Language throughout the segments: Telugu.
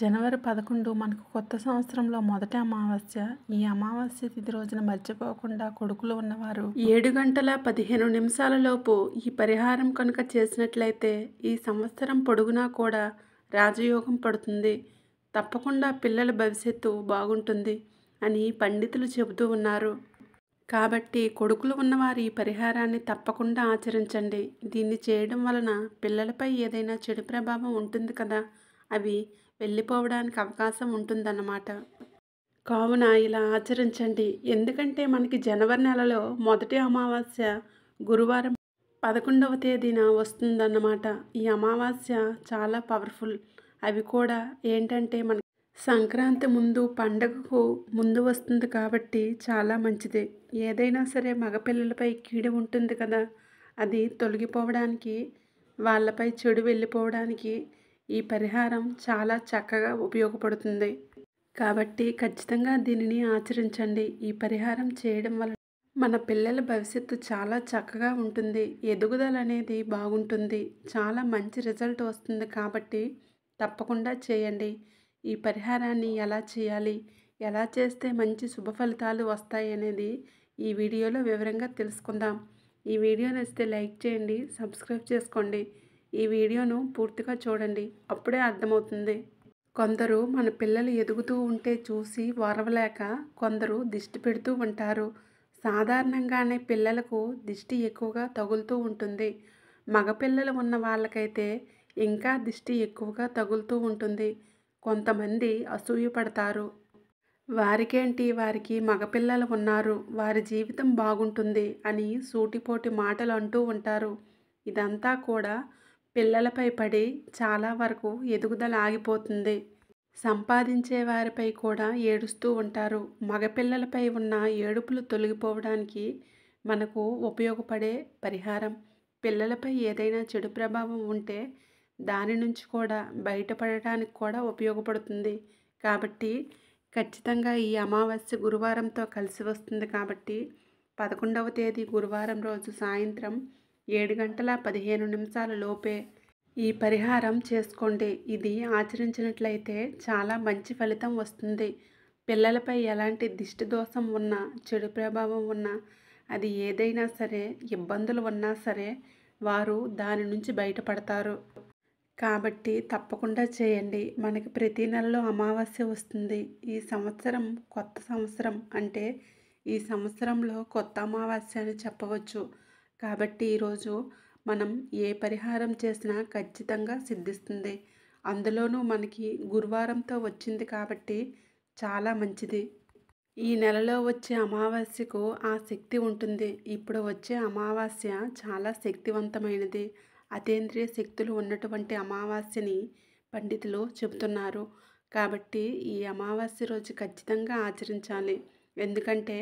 జనవరి పదకొండు మనకు కొత్త సంవత్సరంలో మొదటి అమావాస్య ఈ అమావాస్య తిథి రోజున మర్చిపోకుండా కొడుకులు ఉన్నవారు ఏడు గంటల పదిహేను నిమిషాల లోపు ఈ పరిహారం కనుక చేసినట్లయితే ఈ సంవత్సరం పొడుగునా కూడా రాజయోగం పడుతుంది తప్పకుండా పిల్లల భవిష్యత్తు బాగుంటుంది అని పండితులు చెబుతూ ఉన్నారు కాబట్టి కొడుకులు ఉన్నవారు ఈ పరిహారాన్ని తప్పకుండా ఆచరించండి దీన్ని చేయడం వలన పిల్లలపై ఏదైనా చెడు ప్రభావం ఉంటుంది కదా అవి వెళ్ళిపోవడానికి అవకాశం ఉంటుందన్నమాట కావున ఇలా ఆచరించండి ఎందుకంటే మనకి జనవరి నెలలో మొదటి అమావాస్య గురువారం పదకొండవ తేదీన వస్తుందన్నమాట ఈ అమావాస్య చాలా పవర్ఫుల్ అవి కూడా ఏంటంటే మన సంక్రాంతి ముందు పండగకు ముందు వస్తుంది కాబట్టి చాలా మంచిది ఏదైనా సరే మగపిల్లలపై కీడు ఉంటుంది కదా అది తొలగిపోవడానికి వాళ్ళపై చెడు వెళ్ళిపోవడానికి ఈ పరిహారం చాలా చక్కగా ఉపయోగపడుతుంది కాబట్టి ఖచ్చితంగా దీనిని ఆచరించండి ఈ పరిహారం చేయడం వల్ల మన పిల్లల భవిష్యత్తు చాలా చక్కగా ఉంటుంది ఎదుగుదల అనేది బాగుంటుంది చాలా మంచి రిజల్ట్ వస్తుంది కాబట్టి తప్పకుండా చేయండి ఈ పరిహారాన్ని ఎలా చేయాలి ఎలా చేస్తే మంచి శుభ ఫలితాలు వస్తాయి అనేది ఈ వీడియోలో వివరంగా తెలుసుకుందాం ఈ వీడియో నచ్చితే లైక్ చేయండి సబ్స్క్రైబ్ చేసుకోండి ఈ వీడియోను పూర్తిగా చూడండి అప్పుడే అర్థమవుతుంది కొందరు మన పిల్లలు ఎదుగుతూ ఉంటే చూసి వరవలేక కొందరు దిష్టి పెడుతూ ఉంటారు సాధారణంగానే పిల్లలకు దిష్టి ఎక్కువగా తగులుతూ ఉంటుంది మగపిల్లలు ఉన్న వాళ్ళకైతే ఇంకా దిష్టి ఎక్కువగా తగులుతూ ఉంటుంది కొంతమంది అసూయపడతారు వారికేంటి వారికి మగపిల్లలు ఉన్నారు వారి జీవితం బాగుంటుంది అని సూటిపోటి మాటలు అంటూ ఉంటారు ఇదంతా కూడా పిల్లలపై పడి చాలా వరకు ఎదుగుదల ఆగిపోతుంది సంపాదించే వారిపై కూడా ఏడుస్తూ ఉంటారు మగపిల్లలపై ఉన్న ఏడుపులు తొలగిపోవడానికి మనకు ఉపయోగపడే పరిహారం పిల్లలపై ఏదైనా చెడు ప్రభావం ఉంటే దాని నుంచి కూడా బయటపడటానికి కూడా ఉపయోగపడుతుంది కాబట్టి ఖచ్చితంగా ఈ అమావాస్య గురువారంతో కలిసి వస్తుంది కాబట్టి పదకొండవ తేదీ గురువారం రోజు సాయంత్రం ఏడు గంటల పదిహేను నిమిషాల లోపే ఈ పరిహారం చేసుకోండి ఇది ఆచరించినట్లయితే చాలా మంచి ఫలితం వస్తుంది పిల్లలపై ఎలాంటి దిష్టి దోషం ఉన్నా చెడు ప్రభావం ఉన్నా అది ఏదైనా సరే ఇబ్బందులు ఉన్నా సరే వారు దాని నుంచి బయటపడతారు కాబట్టి తప్పకుండా చేయండి మనకి ప్రతి నెలలో అమావాస్య వస్తుంది ఈ సంవత్సరం కొత్త సంవత్సరం అంటే ఈ సంవత్సరంలో కొత్త అమావాస్య అని చెప్పవచ్చు కాబట్టి ఈరోజు మనం ఏ పరిహారం చేసినా ఖచ్చితంగా సిద్ధిస్తుంది అందులోనూ మనకి గురువారంతో వచ్చింది కాబట్టి చాలా మంచిది ఈ నెలలో వచ్చే అమావాస్యకు ఆ శక్తి ఉంటుంది ఇప్పుడు వచ్చే అమావాస్య చాలా శక్తివంతమైనది అతీంద్రియ శక్తులు ఉన్నటువంటి అమావాస్యని పండితులు చెబుతున్నారు కాబట్టి ఈ అమావాస్య రోజు ఖచ్చితంగా ఆచరించాలి ఎందుకంటే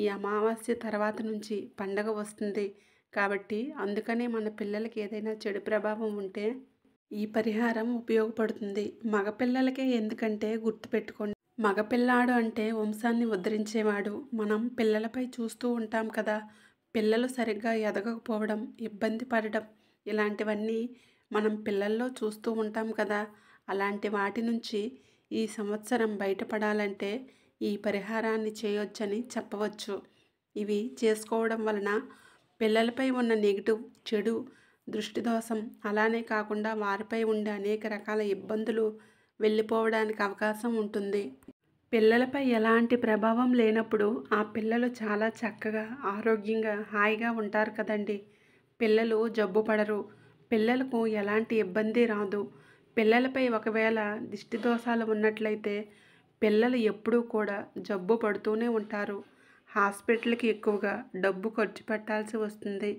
ఈ అమావాస్య తర్వాత నుంచి పండగ వస్తుంది కాబట్టి అందుకనే మన పిల్లలకి ఏదైనా చెడు ప్రభావం ఉంటే ఈ పరిహారం ఉపయోగపడుతుంది మగపిల్లలకే ఎందుకంటే గుర్తుపెట్టుకోండి మగపిల్లాడు అంటే వంశాన్ని ఉద్ధరించేవాడు మనం పిల్లలపై చూస్తూ ఉంటాం కదా పిల్లలు సరిగ్గా ఎదగకపోవడం ఇబ్బంది పడడం ఇలాంటివన్నీ మనం పిల్లల్లో చూస్తూ ఉంటాం కదా అలాంటి వాటి నుంచి ఈ సంవత్సరం బయటపడాలంటే ఈ పరిహారాన్ని చేయొచ్చని చెప్పవచ్చు ఇవి చేసుకోవడం వలన పిల్లలపై ఉన్న నెగిటివ్ చెడు దృష్టి దోషం అలానే కాకుండా వారిపై ఉండే అనేక రకాల ఇబ్బందులు వెళ్ళిపోవడానికి అవకాశం ఉంటుంది పిల్లలపై ఎలాంటి ప్రభావం లేనప్పుడు ఆ పిల్లలు చాలా చక్కగా ఆరోగ్యంగా హాయిగా ఉంటారు కదండి పిల్లలు జబ్బు పడరు పిల్లలకు ఎలాంటి ఇబ్బంది రాదు పిల్లలపై ఒకవేళ దిష్టి దోషాలు ఉన్నట్లయితే పిల్లలు ఎప్పుడూ కూడా జబ్బు పడుతూనే ఉంటారు హాస్పిటల్కి ఎక్కువగా డబ్బు ఖర్చు పెట్టాల్సి వస్తుంది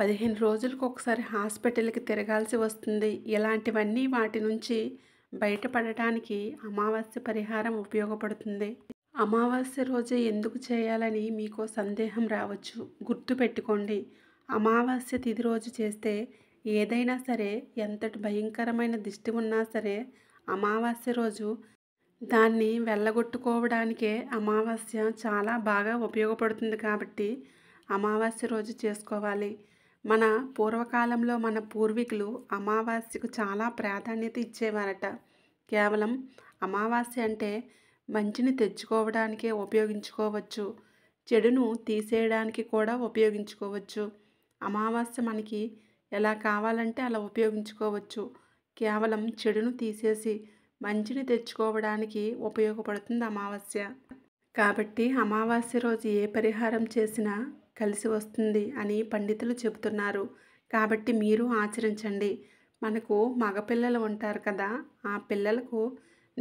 పదిహేను రోజులకు ఒకసారి హాస్పిటల్కి తిరగాల్సి వస్తుంది ఇలాంటివన్నీ వాటి నుంచి బయటపడటానికి అమావాస్య పరిహారం ఉపయోగపడుతుంది అమావాస్య రోజే ఎందుకు చేయాలని మీకు సందేహం రావచ్చు గుర్తుపెట్టుకోండి అమావాస్య తిది రోజు చేస్తే ఏదైనా సరే ఎంతటి భయంకరమైన దిష్టి ఉన్నా సరే అమావాస్య రోజు దాన్ని వెళ్ళగొట్టుకోవడానికే అమావాస్య చాలా బాగా ఉపయోగపడుతుంది కాబట్టి అమావాస్య రోజు చేసుకోవాలి మన పూర్వకాలంలో మన పూర్వీకులు అమావాస్యకు చాలా ప్రాధాన్యత ఇచ్చేవారట కేవలం అమావాస్య అంటే మంచిని తెచ్చుకోవడానికే ఉపయోగించుకోవచ్చు చెడును తీసేయడానికి కూడా ఉపయోగించుకోవచ్చు అమావాస్య మనకి ఎలా కావాలంటే అలా ఉపయోగించుకోవచ్చు కేవలం చెడును తీసేసి మంచిని తెచ్చుకోవడానికి ఉపయోగపడుతుంది అమావాస్య కాబట్టి అమావాస్య రోజు ఏ పరిహారం చేసినా కలిసి వస్తుంది అని పండితులు చెబుతున్నారు కాబట్టి మీరు ఆచరించండి మనకు మగపిల్లలు ఉంటారు కదా ఆ పిల్లలకు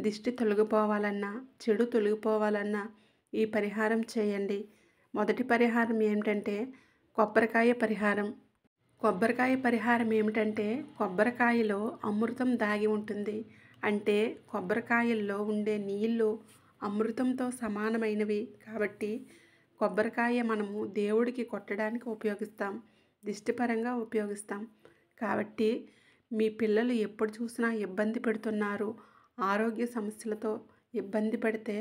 దిష్టి తొలగిపోవాలన్నా చెడు తొలగిపోవాలన్నా ఈ పరిహారం చేయండి మొదటి పరిహారం ఏమిటంటే కొబ్బరికాయ పరిహారం కొబ్బరికాయ పరిహారం ఏమిటంటే కొబ్బరికాయలో అమృతం దాగి ఉంటుంది అంటే కొబ్బరికాయల్లో ఉండే నీళ్లు అమృతంతో సమానమైనవి కాబట్టి కొబ్బరికాయ మనము దేవుడికి కొట్టడానికి ఉపయోగిస్తాం దిష్టిపరంగా ఉపయోగిస్తాం కాబట్టి మీ పిల్లలు ఎప్పుడు చూసినా ఇబ్బంది పెడుతున్నారు ఆరోగ్య సమస్యలతో ఇబ్బంది పడితే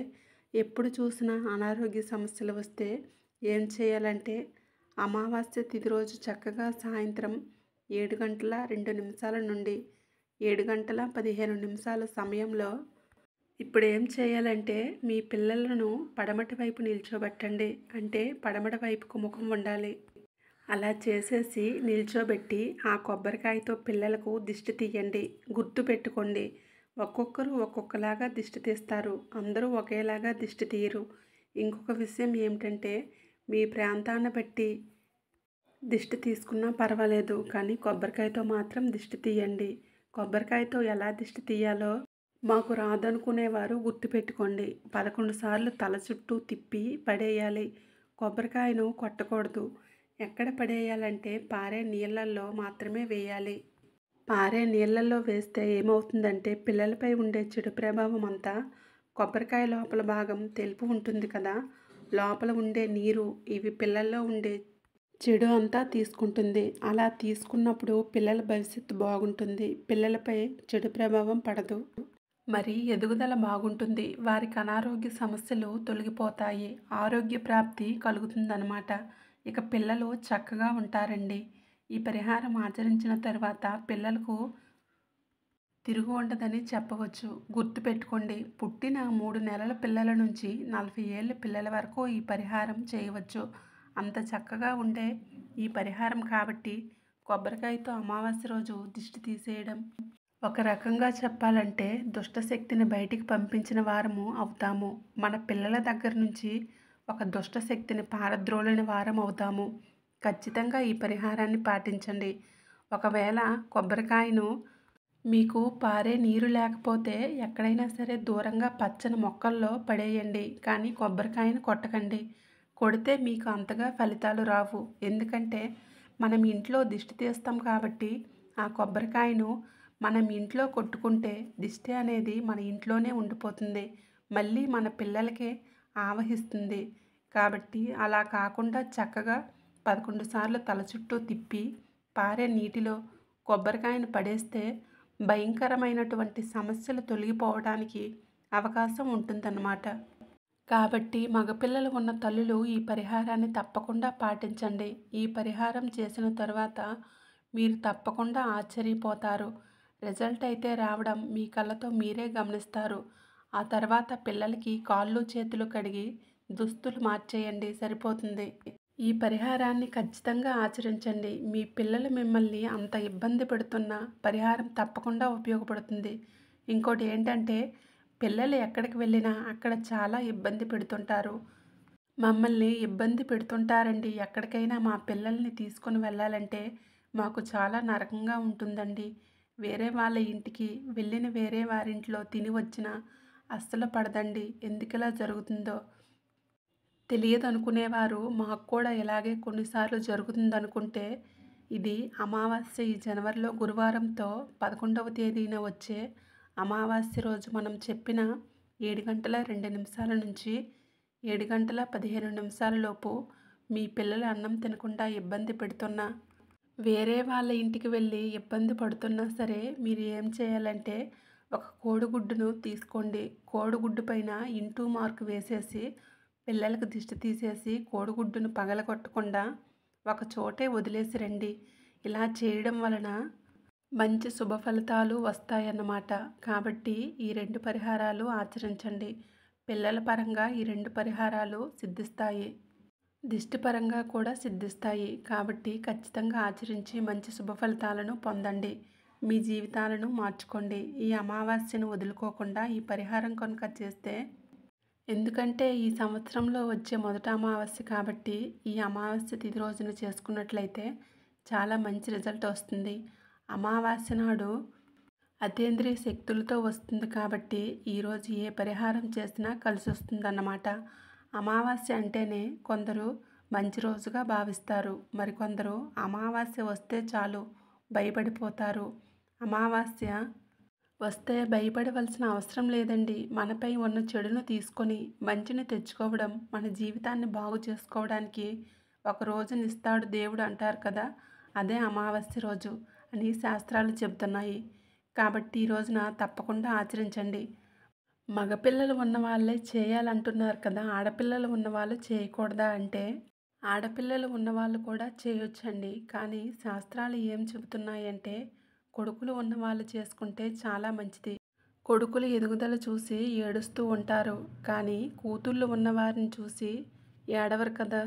ఎప్పుడు చూసినా అనారోగ్య సమస్యలు వస్తే ఏం చేయాలంటే అమావాస్య తిథి రోజు చక్కగా సాయంత్రం ఏడు గంటల రెండు నిమిషాల నుండి ఏడు గంటల పదిహేను నిమిషాల సమయంలో ఇప్పుడు ఏం చేయాలంటే మీ పిల్లలను పడమటి వైపు నిల్చోబెట్టండి అంటే పడమట వైపుకు ముఖం ఉండాలి అలా చేసేసి నిల్చోబెట్టి ఆ కొబ్బరికాయతో పిల్లలకు దిష్టి తీయండి గుర్తు పెట్టుకోండి ఒక్కొక్కరు ఒక్కొక్కలాగా దిష్టి తీస్తారు అందరూ ఒకేలాగా దిష్టి తీయరు ఇంకొక విషయం ఏమిటంటే మీ ప్రాంతాన్ని బట్టి దిష్టి తీసుకున్నా పర్వాలేదు కానీ కొబ్బరికాయతో మాత్రం దిష్టి తీయండి కొబ్బరికాయతో ఎలా దిష్టి తీయాలో మాకు రాదనుకునేవారు గుర్తుపెట్టుకోండి పదకొండు సార్లు తల చుట్టూ తిప్పి పడేయాలి కొబ్బరికాయను కొట్టకూడదు ఎక్కడ పడేయాలంటే పారే నీళ్ళల్లో మాత్రమే వేయాలి పారే నీళ్ళల్లో వేస్తే ఏమవుతుందంటే పిల్లలపై ఉండే చెడు ప్రభావం అంతా కొబ్బరికాయ లోపల భాగం తెలుపు ఉంటుంది కదా లోపల ఉండే నీరు ఇవి పిల్లల్లో ఉండే చెడు అంతా తీసుకుంటుంది అలా తీసుకున్నప్పుడు పిల్లల భవిష్యత్తు బాగుంటుంది పిల్లలపై చెడు ప్రభావం పడదు మరి ఎదుగుదల బాగుంటుంది వారికి అనారోగ్య సమస్యలు తొలగిపోతాయి ఆరోగ్య ప్రాప్తి కలుగుతుందన్నమాట ఇక పిల్లలు చక్కగా ఉంటారండి ఈ పరిహారం ఆచరించిన తర్వాత పిల్లలకు తిరుగు ఉండదని చెప్పవచ్చు గుర్తుపెట్టుకోండి పుట్టిన మూడు నెలల పిల్లల నుంచి నలభై ఏళ్ళ పిల్లల వరకు ఈ పరిహారం చేయవచ్చు అంత చక్కగా ఉండే ఈ పరిహారం కాబట్టి కొబ్బరికాయతో అమావాస్య రోజు దిష్టి తీసేయడం ఒక రకంగా చెప్పాలంటే దుష్టశక్తిని బయటికి పంపించిన వారము అవుతాము మన పిల్లల దగ్గర నుంచి ఒక దుష్టశక్తిని పారద్రోలిన వారం అవుతాము ఖచ్చితంగా ఈ పరిహారాన్ని పాటించండి ఒకవేళ కొబ్బరికాయను మీకు పారే నీరు లేకపోతే ఎక్కడైనా సరే దూరంగా పచ్చని మొక్కల్లో పడేయండి కానీ కొబ్బరికాయను కొట్టకండి కొడితే మీకు అంతగా ఫలితాలు రావు ఎందుకంటే మనం ఇంట్లో దిష్టి తీస్తాం కాబట్టి ఆ కొబ్బరికాయను మనం ఇంట్లో కొట్టుకుంటే దిష్టి అనేది మన ఇంట్లోనే ఉండిపోతుంది మళ్ళీ మన పిల్లలకే ఆవహిస్తుంది కాబట్టి అలా కాకుండా చక్కగా పదకొండు సార్లు తల చుట్టూ తిప్పి పారే నీటిలో కొబ్బరికాయను పడేస్తే భయంకరమైనటువంటి సమస్యలు తొలగిపోవడానికి అవకాశం ఉంటుందన్నమాట కాబట్టి మగపిల్లలు ఉన్న తల్లులు ఈ పరిహారాన్ని తప్పకుండా పాటించండి ఈ పరిహారం చేసిన తర్వాత మీరు తప్పకుండా ఆశ్చర్యపోతారు రిజల్ట్ అయితే రావడం మీ కళ్ళతో మీరే గమనిస్తారు ఆ తర్వాత పిల్లలకి కాళ్ళు చేతులు కడిగి దుస్తులు మార్చేయండి సరిపోతుంది ఈ పరిహారాన్ని ఖచ్చితంగా ఆచరించండి మీ పిల్లలు మిమ్మల్ని అంత ఇబ్బంది పెడుతున్న పరిహారం తప్పకుండా ఉపయోగపడుతుంది ఇంకోటి ఏంటంటే పిల్లలు ఎక్కడికి వెళ్ళినా అక్కడ చాలా ఇబ్బంది పెడుతుంటారు మమ్మల్ని ఇబ్బంది పెడుతుంటారండి ఎక్కడికైనా మా పిల్లల్ని తీసుకొని వెళ్ళాలంటే మాకు చాలా నరకంగా ఉంటుందండి వేరే వాళ్ళ ఇంటికి వెళ్ళిన వేరే వారింట్లో తిని వచ్చిన అస్సలు పడదండి ఎందుకలా జరుగుతుందో తెలియదు అనుకునేవారు మాకు కూడా ఇలాగే కొన్నిసార్లు జరుగుతుందనుకుంటే ఇది అమావాస్య ఈ జనవరిలో గురువారంతో పదకొండవ తేదీన వచ్చే అమావాస్య రోజు మనం చెప్పిన ఏడు గంటల రెండు నిమిషాల నుంచి ఏడు గంటల పదిహేను నిమిషాలలోపు మీ పిల్లలు అన్నం తినకుండా ఇబ్బంది పెడుతున్నా వేరే వాళ్ళ ఇంటికి వెళ్ళి ఇబ్బంది పడుతున్నా సరే మీరు ఏం చేయాలంటే ఒక కోడిగుడ్డును తీసుకోండి కోడిగుడ్డు పైన ఇంటూ మార్క్ వేసేసి పిల్లలకు దిష్టి తీసేసి కోడిగుడ్డును పగలగొట్టకుండా ఒక చోటే వదిలేసి రండి ఇలా చేయడం వలన మంచి శుభ ఫలితాలు వస్తాయన్నమాట కాబట్టి ఈ రెండు పరిహారాలు ఆచరించండి పిల్లల పరంగా ఈ రెండు పరిహారాలు సిద్ధిస్తాయి దిష్టి పరంగా కూడా సిద్ధిస్తాయి కాబట్టి ఖచ్చితంగా ఆచరించి మంచి శుభ ఫలితాలను పొందండి మీ జీవితాలను మార్చుకోండి ఈ అమావాస్యను వదులుకోకుండా ఈ పరిహారం కనుక చేస్తే ఎందుకంటే ఈ సంవత్సరంలో వచ్చే మొదట అమావాస్య కాబట్టి ఈ అమావాస్య తిది రోజున చేసుకున్నట్లయితే చాలా మంచి రిజల్ట్ వస్తుంది అమావాస్య నాడు అతీంద్రియ శక్తులతో వస్తుంది కాబట్టి ఈరోజు ఏ పరిహారం చేసినా కలిసి వస్తుందన్నమాట అమావాస్య అంటేనే కొందరు మంచి రోజుగా భావిస్తారు మరికొందరు అమావాస్య వస్తే చాలు భయపడిపోతారు అమావాస్య వస్తే భయపడవలసిన అవసరం లేదండి మనపై ఉన్న చెడును తీసుకొని మంచిని తెచ్చుకోవడం మన జీవితాన్ని బాగు చేసుకోవడానికి ఒక రోజునిస్తాడు దేవుడు అంటారు కదా అదే అమావాస్య రోజు అని శాస్త్రాలు చెబుతున్నాయి కాబట్టి ఈ రోజున తప్పకుండా ఆచరించండి మగపిల్లలు ఉన్నవాళ్ళే చేయాలంటున్నారు కదా ఆడపిల్లలు ఉన్నవాళ్ళు చేయకూడదా అంటే ఆడపిల్లలు ఉన్నవాళ్ళు కూడా చేయొచ్చండి కానీ శాస్త్రాలు ఏం చెబుతున్నాయంటే కొడుకులు ఉన్నవాళ్ళు చేసుకుంటే చాలా మంచిది కొడుకులు ఎదుగుదల చూసి ఏడుస్తూ ఉంటారు కానీ కూతుళ్ళు ఉన్నవారిని చూసి ఏడవరు కదా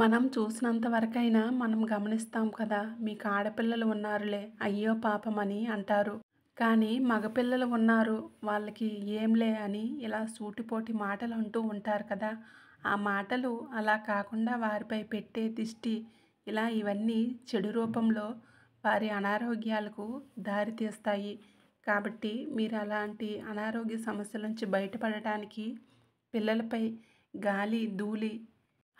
మనం చూసినంత వరకైనా మనం గమనిస్తాం కదా మీకు ఆడపిల్లలు ఉన్నారులే అయ్యో పాపమని అంటారు కానీ మగపిల్లలు ఉన్నారు వాళ్ళకి ఏంలే అని ఇలా సూటిపోటి మాటలు అంటూ ఉంటారు కదా ఆ మాటలు అలా కాకుండా వారిపై పెట్టే దిష్టి ఇలా ఇవన్నీ చెడు రూపంలో వారి అనారోగ్యాలకు దారితీస్తాయి కాబట్టి మీరు అలాంటి అనారోగ్య సమస్యల నుంచి బయటపడటానికి పిల్లలపై గాలి ధూళి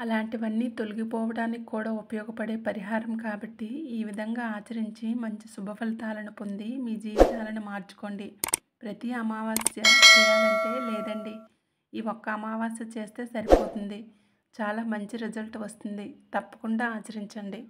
అలాంటివన్నీ తొలగిపోవడానికి కూడా ఉపయోగపడే పరిహారం కాబట్టి ఈ విధంగా ఆచరించి మంచి శుభ ఫలితాలను పొంది మీ జీవితాలను మార్చుకోండి ప్రతి అమావాస్య చేయాలంటే లేదండి ఈ ఒక్క అమావాస్య చేస్తే సరిపోతుంది చాలా మంచి రిజల్ట్ వస్తుంది తప్పకుండా ఆచరించండి